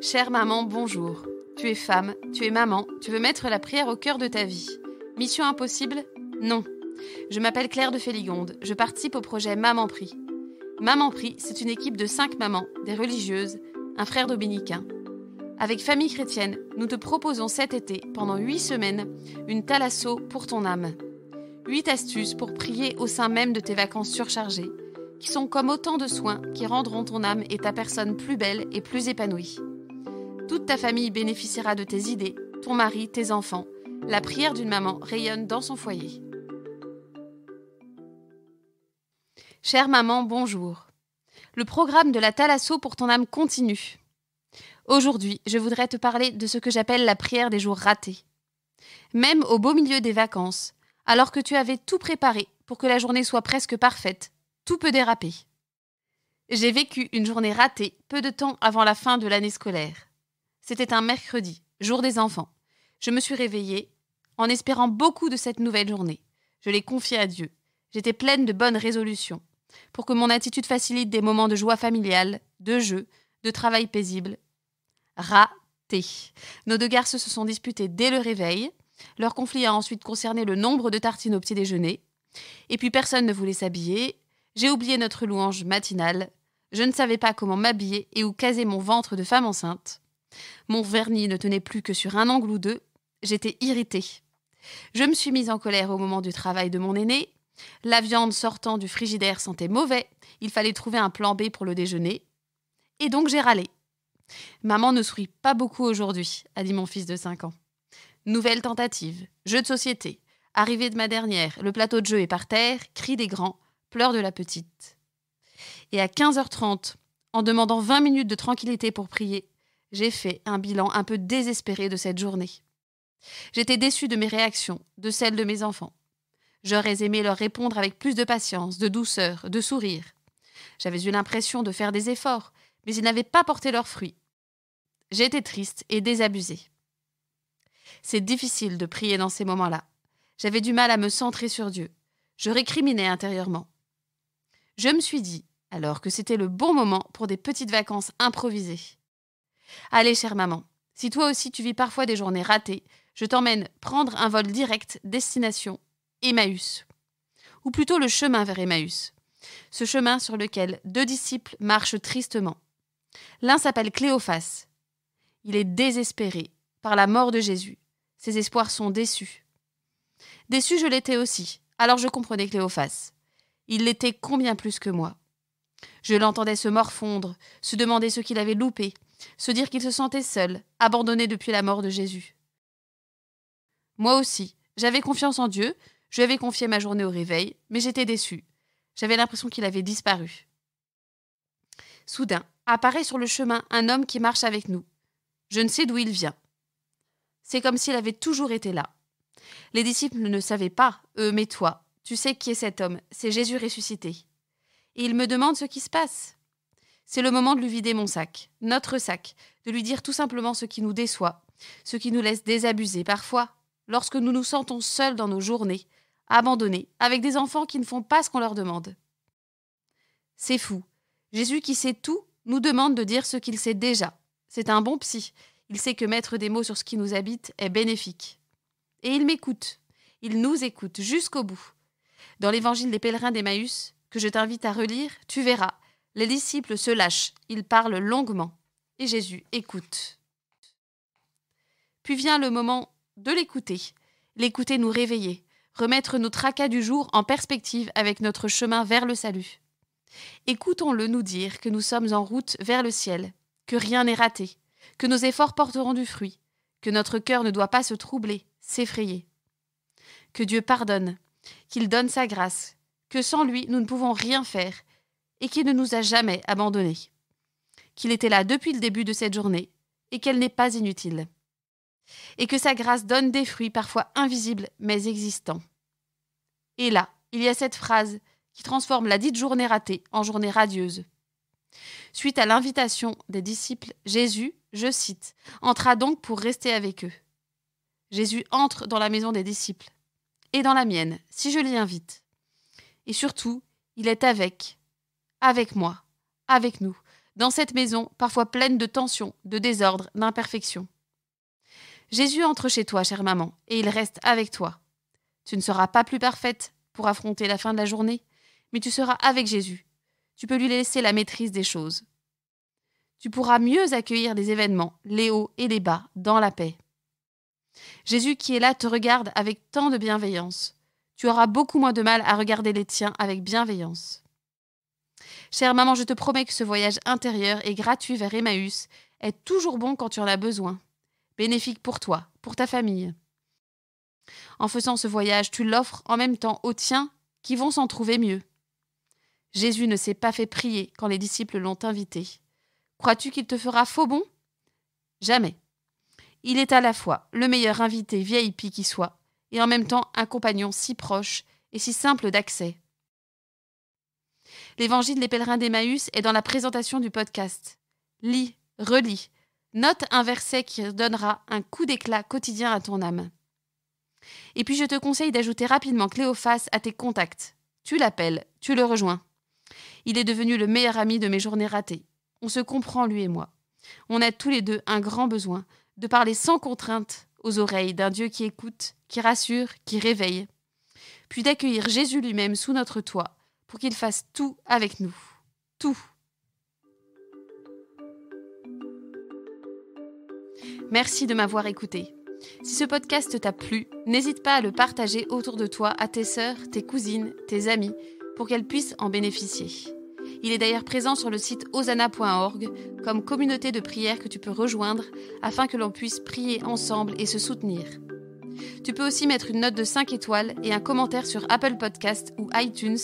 Chère maman, bonjour. Tu es femme, tu es maman, tu veux mettre la prière au cœur de ta vie. Mission impossible Non. Je m'appelle Claire de Féligonde, je participe au projet Maman Prie. Maman Prie, c'est une équipe de cinq mamans, des religieuses, un frère dominicain. Avec Famille Chrétienne, nous te proposons cet été, pendant huit semaines, une thalasso pour ton âme. Huit astuces pour prier au sein même de tes vacances surchargées, qui sont comme autant de soins qui rendront ton âme et ta personne plus belle et plus épanouie. Toute ta famille bénéficiera de tes idées, ton mari, tes enfants. La prière d'une maman rayonne dans son foyer. Chère maman, bonjour. Le programme de la Thalasso pour ton âme continue. Aujourd'hui, je voudrais te parler de ce que j'appelle la prière des jours ratés. Même au beau milieu des vacances, alors que tu avais tout préparé pour que la journée soit presque parfaite, tout peut déraper. J'ai vécu une journée ratée peu de temps avant la fin de l'année scolaire. C'était un mercredi, jour des enfants. Je me suis réveillée en espérant beaucoup de cette nouvelle journée. Je l'ai confiée à Dieu. J'étais pleine de bonnes résolutions pour que mon attitude facilite des moments de joie familiale, de jeu, de travail paisible. Raté. Nos deux garces se sont disputés dès le réveil. Leur conflit a ensuite concerné le nombre de tartines au petit déjeuner. Et puis personne ne voulait s'habiller. J'ai oublié notre louange matinale. Je ne savais pas comment m'habiller et où caser mon ventre de femme enceinte. Mon vernis ne tenait plus que sur un angle ou deux. J'étais irritée. Je me suis mise en colère au moment du travail de mon aîné. La viande sortant du frigidaire sentait mauvais. Il fallait trouver un plan B pour le déjeuner. Et donc j'ai râlé. Maman ne sourit pas beaucoup aujourd'hui, a dit mon fils de 5 ans. Nouvelle tentative, jeu de société, arrivée de ma dernière, le plateau de jeu est par terre, Cris des grands, pleurs de la petite. Et à 15h30, en demandant 20 minutes de tranquillité pour prier, j'ai fait un bilan un peu désespéré de cette journée. J'étais déçue de mes réactions, de celles de mes enfants. J'aurais aimé leur répondre avec plus de patience, de douceur, de sourire. J'avais eu l'impression de faire des efforts, mais ils n'avaient pas porté leurs fruits. J'étais triste et désabusée. C'est difficile de prier dans ces moments-là. J'avais du mal à me centrer sur Dieu. Je récriminais intérieurement. Je me suis dit, alors que c'était le bon moment pour des petites vacances improvisées, Allez, chère maman, si toi aussi tu vis parfois des journées ratées, je t'emmène prendre un vol direct destination Emmaüs, ou plutôt le chemin vers Emmaüs, ce chemin sur lequel deux disciples marchent tristement. L'un s'appelle Cléophas. Il est désespéré par la mort de Jésus. Ses espoirs sont déçus. Déçu, je l'étais aussi, alors je comprenais Cléophas. Il l'était combien plus que moi. Je l'entendais se morfondre, se demander ce qu'il avait loupé, se dire qu'il se sentait seul, abandonné depuis la mort de Jésus. Moi aussi, j'avais confiance en Dieu, je lui avais confié ma journée au réveil, mais j'étais déçu. J'avais l'impression qu'il avait disparu. Soudain, apparaît sur le chemin un homme qui marche avec nous. Je ne sais d'où il vient. C'est comme s'il avait toujours été là. Les disciples ne savaient pas, eux, mais toi, tu sais qui est cet homme, c'est Jésus ressuscité. Et il me demande ce qui se passe. C'est le moment de lui vider mon sac, notre sac, de lui dire tout simplement ce qui nous déçoit, ce qui nous laisse désabuser parfois, lorsque nous nous sentons seuls dans nos journées, abandonnés, avec des enfants qui ne font pas ce qu'on leur demande. C'est fou. Jésus qui sait tout nous demande de dire ce qu'il sait déjà. C'est un bon psy. Il sait que mettre des mots sur ce qui nous habite est bénéfique. Et il m'écoute. Il nous écoute jusqu'au bout. Dans l'évangile des pèlerins d'Emmaüs, que je t'invite à relire, tu verras, les disciples se lâchent, ils parlent longuement, et Jésus écoute. Puis vient le moment de l'écouter. L'écouter nous réveiller, remettre nos tracas du jour en perspective avec notre chemin vers le salut. Écoutons-le nous dire que nous sommes en route vers le ciel, que rien n'est raté, que nos efforts porteront du fruit, que notre cœur ne doit pas se troubler, s'effrayer. Que Dieu pardonne, qu'il donne sa grâce, que sans lui nous ne pouvons rien faire et qui ne nous a jamais abandonnés. Qu'il était là depuis le début de cette journée et qu'elle n'est pas inutile. Et que sa grâce donne des fruits parfois invisibles mais existants. Et là, il y a cette phrase qui transforme la dite journée ratée en journée radieuse. Suite à l'invitation des disciples, Jésus, je cite, entra donc pour rester avec eux. Jésus entre dans la maison des disciples, et dans la mienne, si je l'y invite. Et surtout, il est avec, avec moi, avec nous, dans cette maison parfois pleine de tensions, de désordres, d'imperfections. Jésus entre chez toi, chère maman, et il reste avec toi. Tu ne seras pas plus parfaite pour affronter la fin de la journée, mais tu seras avec Jésus. Tu peux lui laisser la maîtrise des choses. Tu pourras mieux accueillir les événements, les hauts et les bas, dans la paix. Jésus qui est là te regarde avec tant de bienveillance. Tu auras beaucoup moins de mal à regarder les tiens avec bienveillance. Chère maman, je te promets que ce voyage intérieur et gratuit vers Emmaüs est toujours bon quand tu en as besoin. Bénéfique pour toi, pour ta famille. En faisant ce voyage, tu l'offres en même temps aux tiens qui vont s'en trouver mieux. Jésus ne s'est pas fait prier quand les disciples l'ont invité. Crois-tu qu'il te fera faux bon Jamais. Il est à la fois le meilleur invité VIP qui soit, et en même temps un compagnon si proche et si simple d'accès l'évangile des pèlerins d'Emmaüs est dans la présentation du podcast. Lis, relis, note un verset qui donnera un coup d'éclat quotidien à ton âme. Et puis je te conseille d'ajouter rapidement Cléophas à tes contacts. Tu l'appelles, tu le rejoins. Il est devenu le meilleur ami de mes journées ratées. On se comprend, lui et moi. On a tous les deux un grand besoin de parler sans contrainte aux oreilles d'un Dieu qui écoute, qui rassure, qui réveille. Puis d'accueillir Jésus lui-même sous notre toit, pour qu'il fasse tout avec nous. Tout. Merci de m'avoir écouté. Si ce podcast t'a plu, n'hésite pas à le partager autour de toi à tes sœurs, tes cousines, tes amis, pour qu'elles puissent en bénéficier. Il est d'ailleurs présent sur le site osana.org comme communauté de prière que tu peux rejoindre afin que l'on puisse prier ensemble et se soutenir. Tu peux aussi mettre une note de 5 étoiles et un commentaire sur Apple Podcast ou iTunes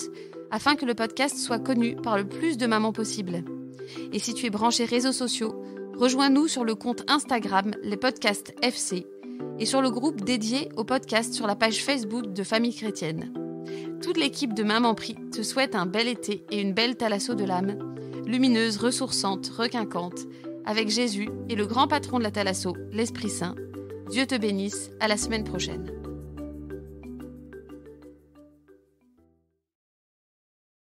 afin que le podcast soit connu par le plus de mamans possible. Et si tu es branché réseaux sociaux, rejoins-nous sur le compte Instagram Les Podcasts FC et sur le groupe dédié au podcast sur la page Facebook de Famille Chrétienne. Toute l'équipe de Maman Prix te souhaite un bel été et une belle thalasso de l'âme, lumineuse, ressourçante, requinquante, avec Jésus et le grand patron de la thalasso, l'Esprit Saint. Dieu te bénisse, à la semaine prochaine.